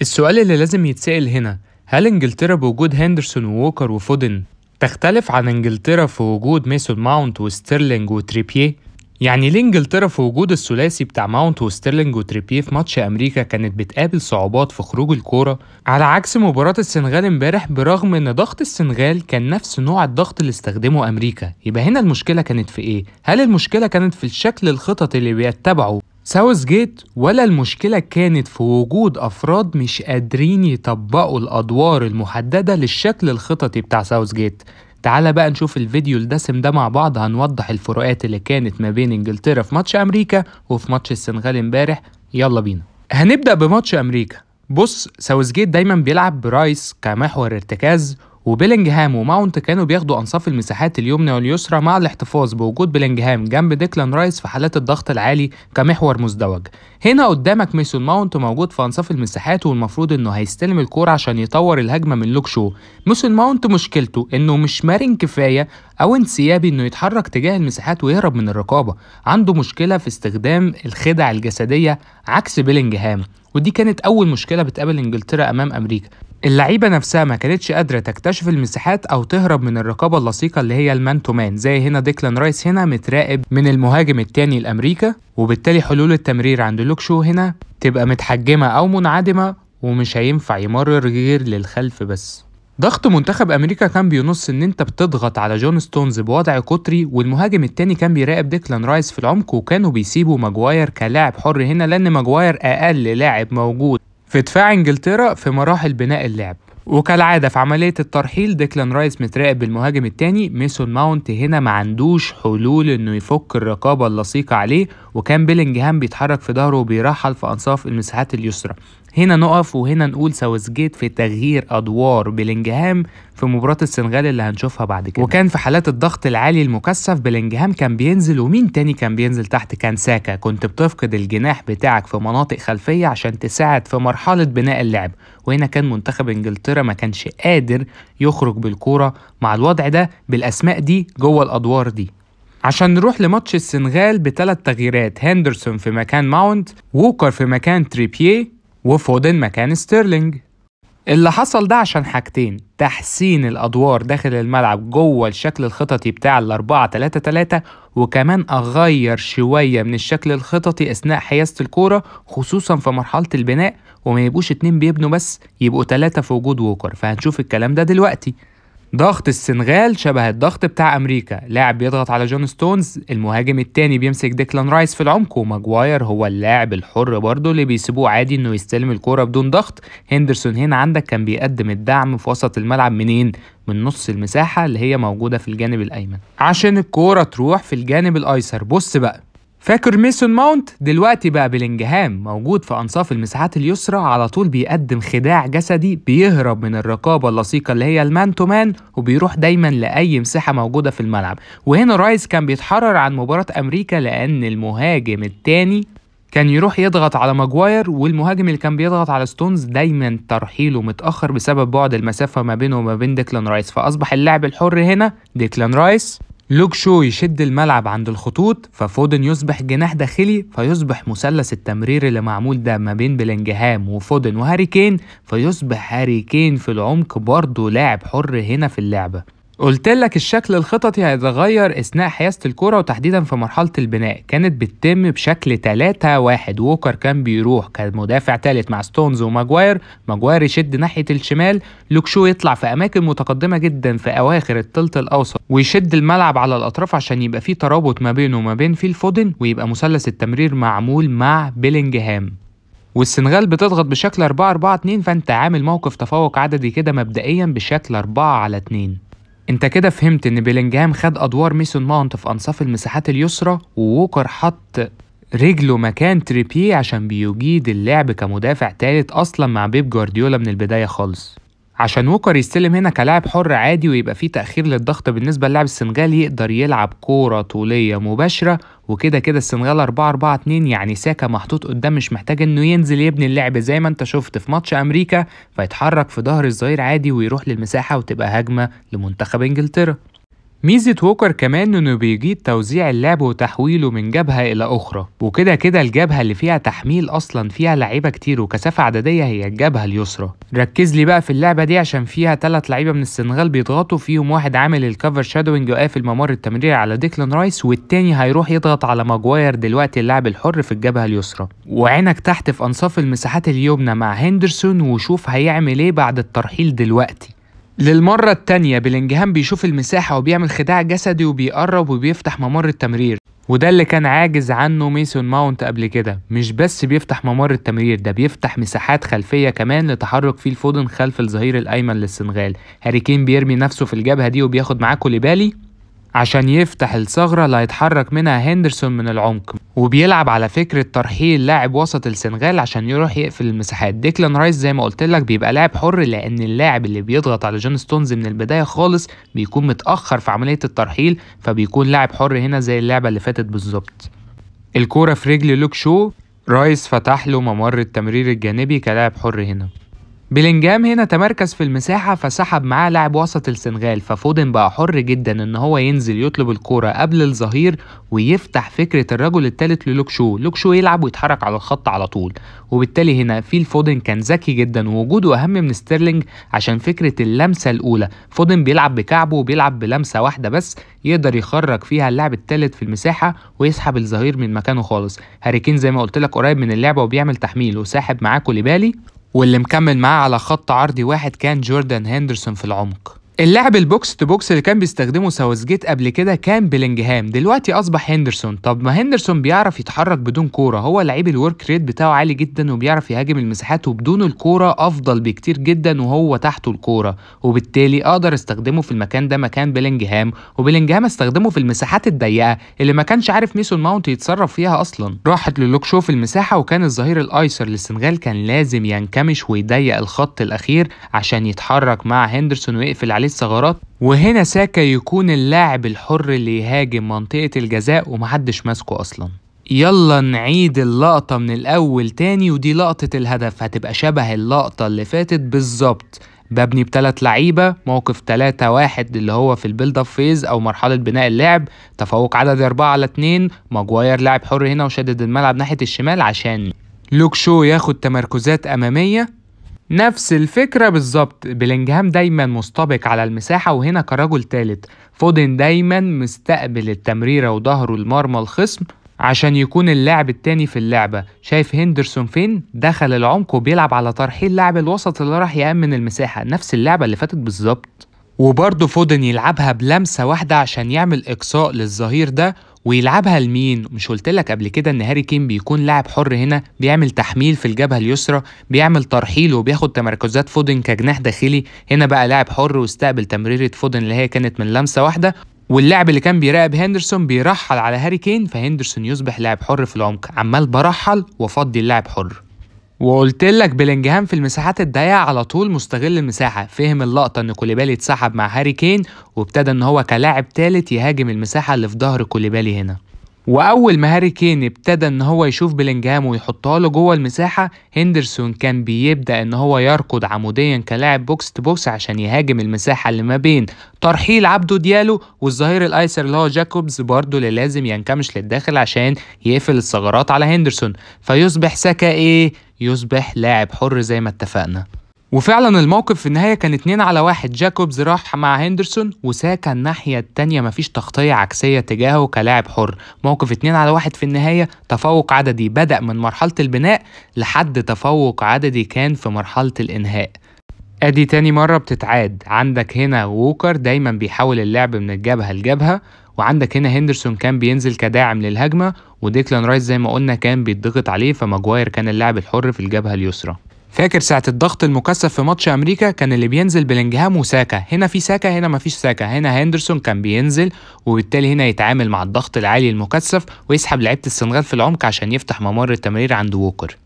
السؤال اللي لازم يتسأل هنا هل انجلترا بوجود هندرسون ووكر وفودن تختلف عن انجلترا في وجود ميسون ماونت وستيرلينج وتريبيه؟ يعني ليه انجلترا في وجود الثلاثي بتاع ماونت وستيرلينج وتريبيه في ماتش امريكا كانت بتقابل صعوبات في خروج الكوره على عكس مباراه السنغال امبارح برغم ان ضغط السنغال كان نفس نوع الضغط اللي استخدمه امريكا يبقى هنا المشكله كانت في ايه هل المشكله كانت في الشكل الخطط اللي بيتبعه ساوث جيت ولا المشكلة كانت في وجود أفراد مش قادرين يطبقوا الأدوار المحددة للشكل الخططي بتاع ساوث جيت تعالى بقى نشوف الفيديو الدسم ده مع بعض هنوضح الفروقات اللي كانت ما بين انجلترا في ماتش امريكا وفي ماتش السنغال امبارح يلا بينا هنبدا بماتش امريكا بص ساوث جيت دايما بيلعب برايس كمحور ارتكاز وبيلينجهام وماونت كانوا بياخدوا أنصاف المساحات اليمنى واليسرى مع الاحتفاظ بوجود بيلينجهام جنب ديكلان رايس في حالات الضغط العالي كمحور مزدوج هنا قدامك ميسون ماونت موجود في أنصاف المساحات والمفروض إنه هيستلم الكورة عشان يطور الهجمة من لوك شو ميسون ماونت مشكلته إنه مش مرن كفاية أو انسيابي إنه يتحرك تجاه المساحات ويهرب من الرقابة عنده مشكلة في استخدام الخدع الجسدية عكس بيلينجهام ودي كانت أول مشكلة بتقابل إنجلترا أمام أمريكا اللعيبه نفسها ما كانتش قادره تكتشف المساحات او تهرب من الرقابه اللصيقه اللي هي المان تو مان زي هنا ديكلان رايس هنا متراقب من المهاجم الثاني الامريكا وبالتالي حلول التمرير عند لوك شو هنا تبقى متحجمه او منعدمه ومش هينفع يمرر غير للخلف بس ضغط منتخب امريكا كان بينص ان انت بتضغط على جون ستونز بوضع قطري والمهاجم التاني كان بيراقب ديكلان رايس في العمق وكانوا بيسيبوا ماجواير كلاعب حر هنا لان ماجواير اقل لاعب موجود في دفاع انجلترا في مراحل بناء اللعب وكالعادة في عملية الترحيل ديكلان رايس متراقب بالمهاجم التاني ميسون ماونت هنا ما عندوش حلول انه يفك الرقابة اللصيقة عليه وكان بيلينجهام بيتحرك في ظهره وبيرحل في انصاف المساحات اليسرى هنا نقف وهنا نقول ساوثجيت في تغيير ادوار بلينجهام في مباراه السنغال اللي هنشوفها بعد كده وكان في حالات الضغط العالي المكثف بلينجهام كان بينزل ومين تاني كان بينزل تحت كان ساكا كنت بتفقد الجناح بتاعك في مناطق خلفيه عشان تساعد في مرحله بناء اللعب وهنا كان منتخب انجلترا ما كانش قادر يخرج بالكوره مع الوضع ده بالاسماء دي جوه الادوار دي عشان نروح لماتش السنغال بثلاث تغييرات هندرسون في مكان ماونت ووكر في مكان تريبيه وفودن مكان ستيرلينج اللي حصل ده عشان حاجتين تحسين الأدوار داخل الملعب جوه الشكل الخططي بتاع الأربعة تلاتة تلاتة وكمان أغير شوية من الشكل الخططي أثناء حيازة الكورة خصوصا في مرحلة البناء وما يبقوش اتنين بيبنوا بس يبقوا تلاتة في وجود ووكر فهنشوف الكلام ده دلوقتي ضغط السنغال شبه الضغط بتاع امريكا لاعب بيضغط على جون ستونز المهاجم التاني بيمسك ديكلان رايس في العمق وماجواير هو اللاعب الحر برضه اللي بيسيبوه عادي انه يستلم الكوره بدون ضغط هندرسون هنا عندك كان بيقدم الدعم في وسط الملعب منين من نص المساحه اللي هي موجوده في الجانب الايمن عشان الكوره تروح في الجانب الايسر بص بقى فاكر ميسون ماونت دلوقتي بقى بلينجهام موجود في انصاف المساحات اليسرى على طول بيقدم خداع جسدي بيهرب من الرقابه اللصيقه اللي هي المان تو مان وبيروح دايما لاي مساحه موجوده في الملعب وهنا رايس كان بيتحرر عن مباراه امريكا لان المهاجم التاني كان يروح يضغط على ماجواير والمهاجم اللي كان بيضغط على ستونز دايما ترحيله متاخر بسبب بعد المسافه ما بينه وما بين ديكلان رايس فاصبح اللاعب الحر هنا ديكلان رايس لوك شو يشد الملعب عند الخطوط ففودن يصبح جناح داخلي فيصبح مثلث التمرير اللي معمول ده ما بين بلينجهام وفودن وهاري كين فيصبح هاري كين في العمق برضه لاعب حر هنا في اللعبه قلت لك الشكل الخططي هيتغير اثناء حيازه الكره وتحديدا في مرحله البناء كانت بتتم بشكل 3 1 ووكر كان بيروح كمدافع ثالث مع ستونز وماجواير ماجواير يشد ناحيه الشمال لوكشو يطلع في اماكن متقدمه جدا في اواخر الثلث الاوسط ويشد الملعب على الاطراف عشان يبقى فيه ترابط ما بينه وما بين فيل فودن ويبقى مثلث التمرير معمول مع بيلينجهام والسنغال بتضغط بشكل 4 4 2 فانت عامل موقف تفوق عددي كده مبدئيا بشكل 4 على 2 انت كده فهمت ان بيلينجهام خد ادوار ميسون ماونت في انصاف المساحات اليسرى ووكر حط رجله مكان تريبيه عشان بيجيد اللعب كمدافع تالت اصلا مع بيب جوارديولا من البدايه خالص عشان ووكر يستلم هنا كلاعب حر عادي ويبقى فيه تأخير للضغط بالنسبة للاعب السنغالي يقدر يلعب كورة طولية مباشرة وكده كده السنغال 4 4 2 يعني ساكا محطوط قدام مش محتاج انه ينزل يبني اللعب زي ما انت شفت في ماتش امريكا فيتحرك في ظهر الظهير عادي ويروح للمساحه وتبقى هجمه لمنتخب انجلترا ميزة ووكر كمان انه بيجيد توزيع اللعب وتحويله من جبهة الى اخرى وكده كده الجبهة اللي فيها تحميل اصلا فيها لعيبة كتير وكثافة عددية هي الجبهة اليسرى ركز لي بقى في اللعبة دي عشان فيها ثلاث لعيبة من السنغال بيضغطوا فيهم واحد عامل الكفر شادوينج وقافل ممر التمرير على ديكلان رايس والتاني هيروح يضغط على ماجواير دلوقتي اللاعب الحر في الجبهة اليسرى وعينك تحت في انصاف المساحات اليمنى مع هندرسون وشوف هيعمل ايه بعد الترحيل دلوقتي للمرة التانية بلينجهام بيشوف المساحة وبيعمل خداع جسدي وبيقرب وبيفتح ممر التمرير وده اللي كان عاجز عنه ميسون ماونت قبل كده مش بس بيفتح ممر التمرير ده بيفتح مساحات خلفية كمان لتحرك فيه الفودن خلف الظهير الأيمن للسنغال هاري كين بيرمي نفسه في الجبهة دي وبياخد معاه كوليبالي عشان يفتح الثغرة اللي هيتحرك منها هندرسون من العمق وبيلعب على فكرة ترحيل لاعب وسط السنغال عشان يروح يقفل المساحات ديكلان رايس زي ما قلت لك بيبقى لاعب حر لأن اللاعب اللي بيضغط على جون ستونز من البداية خالص بيكون متأخر في عملية الترحيل فبيكون لاعب حر هنا زي اللعبة اللي فاتت بالظبط الكورة في رجل لوك شو رايس فتح له ممر التمرير الجانبي كلاعب حر هنا بلينجهام هنا تمركز في المساحة فسحب معاه لاعب وسط السنغال ففودن بقى حر جدا ان هو ينزل يطلب الكورة قبل الظهير ويفتح فكرة الرجل الثالث للوكشو لوكشو يلعب ويتحرك على الخط على طول وبالتالي هنا فيل فودن كان ذكي جدا ووجوده اهم من ستيرلينج عشان فكرة اللمسة الاولى فودن بيلعب بكعبه وبيلعب بلمسة واحدة بس يقدر يخرج فيها اللاعب الثالث في المساحة ويسحب الظهير من مكانه خالص هاري زي ما قلت لك قريب من اللعبة وبيعمل تحميل وساحب معاه كوليبالي واللي مكمل معاه على خط عرضي واحد كان جوردان هندرسون في العمق اللاعب البوكس تو بوكس اللي كان بيستخدمه ساوزجيت قبل كده كان بلينجهام دلوقتي اصبح هندرسون طب ما هندرسون بيعرف يتحرك بدون كوره هو لعيب الورك ريت بتاعه عالي جدا وبيعرف يهاجم المساحات وبدون الكوره افضل بكتير جدا وهو تحته الكوره وبالتالي اقدر استخدمه في المكان ده مكان بلينجهام وبلينجهام استخدمه في المساحات الضيقه اللي ما كانش عارف ميسون ماونت يتصرف فيها اصلا راحت شو في المساحه وكان الظهير الايسر للسنغال كان لازم ينكمش ويضيق الخط الاخير عشان يتحرك مع هندرسون ويقفل عليه الثغرات وهنا ساكا يكون اللاعب الحر اللي يهاجم منطقة الجزاء ومحدش ماسكه أصلا يلا نعيد اللقطة من الأول تاني ودي لقطة الهدف هتبقى شبه اللقطة اللي فاتت بالظبط ببني بتلات لعيبة موقف تلاتة واحد اللي هو في البيلد اب فيز أو مرحلة بناء اللعب تفوق عدد أربعة على اتنين ماجواير لاعب حر هنا وشدد الملعب ناحية الشمال عشان لوك شو ياخد تمركزات أمامية نفس الفكرة بالظبط بلينجهام دايما مستبق على المساحة وهنا كرجل تالت فودن دايما مستقبل التمريرة وظهره لمرمى الخصم عشان يكون اللاعب التاني في اللعبة شايف هندرسون فين دخل العمق وبيلعب على ترحيل لاعب الوسط اللي راح يأمن المساحة نفس اللعبة اللي فاتت بالظبط وبرضه فودن يلعبها بلمسة واحدة عشان يعمل إقصاء للظهير ده ويلعبها لمين مش قلت لك قبل كده ان هاري كين بيكون لاعب حر هنا بيعمل تحميل في الجبهه اليسرى بيعمل ترحيل وبياخد تمركزات فودن كجناح داخلي هنا بقى لاعب حر واستقبل تمريره فودن اللي هي كانت من لمسه واحده واللاعب اللي كان بيراقب هندرسون بيرحل على هاري كين فهندرسون يصبح لاعب حر في العمق عمال برحل وافضي اللاعب حر وقلت لك بلينجهام في المساحات الضيقه على طول مستغل المساحه فهم اللقطه ان كوليبالي اتسحب مع هاري كين وابتدى ان هو كلاعب ثالث يهاجم المساحه اللي في ظهر كوليبالي هنا واول ما هاري كين ابتدى ان هو يشوف بلينجهام ويحطها له جوه المساحه هندرسون كان بيبدا ان هو يركض عموديا كلاعب بوكس تو بوكس عشان يهاجم المساحه اللي ما بين ترحيل عبده ديالو والظهير الايسر اللي هو جاكوبز برضه اللي لازم ينكمش للداخل عشان يقفل الثغرات على هندرسون فيصبح سكا ايه يصبح لاعب حر زي ما اتفقنا وفعلا الموقف في النهايه كان اتنين على واحد جاكوبز راح مع هندرسون وساكا الناحيه التانية مفيش تغطيه عكسيه تجاهه كلاعب حر موقف اتنين على واحد في النهايه تفوق عددي بدا من مرحله البناء لحد تفوق عددي كان في مرحله الانهاء ادي تاني مرة بتتعاد عندك هنا ووكر دايما بيحاول اللعب من الجبهة لجبهة وعندك هنا هندرسون كان بينزل كداعم للهجمة وديكلان رايس زي ما قلنا كان بيتضغط عليه فماجواير كان اللاعب الحر في الجبهة اليسرى فاكر ساعه الضغط المكثف في ماتش امريكا كان اللي بينزل بلينجهام وساكا هنا في ساكا هنا مفيش ساكا هنا هندرسون كان بينزل وبالتالي هنا يتعامل مع الضغط العالي المكثف ويسحب لعيبه السنغال في العمق عشان يفتح ممر التمرير عند ووكر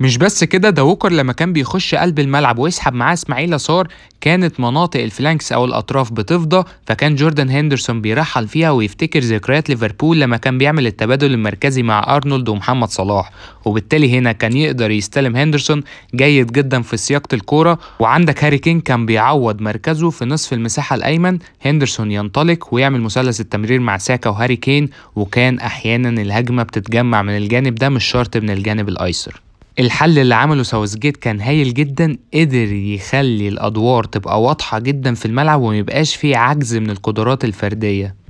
مش بس كده ده ووكر لما كان بيخش قلب الملعب ويسحب معاه اسماعيل صار كانت مناطق الفلانكس او الاطراف بتفضى فكان جوردن هندرسون بيرحل فيها ويفتكر ذكريات ليفربول لما كان بيعمل التبادل المركزي مع ارنولد ومحمد صلاح وبالتالي هنا كان يقدر يستلم هندرسون جيد جدا في سياقه الكوره وعندك هاري كين كان بيعوض مركزه في نصف المساحه الايمن هندرسون ينطلق ويعمل مثلث التمرير مع ساكا وهاري كين وكان احيانا الهجمه بتتجمع من الجانب ده مش شرط من الجانب الايسر الحل اللي عمله ساوزجيت كان هايل جدا قدر يخلي الادوار تبقى واضحه جدا في الملعب وميبقاش فيه عجز من القدرات الفرديه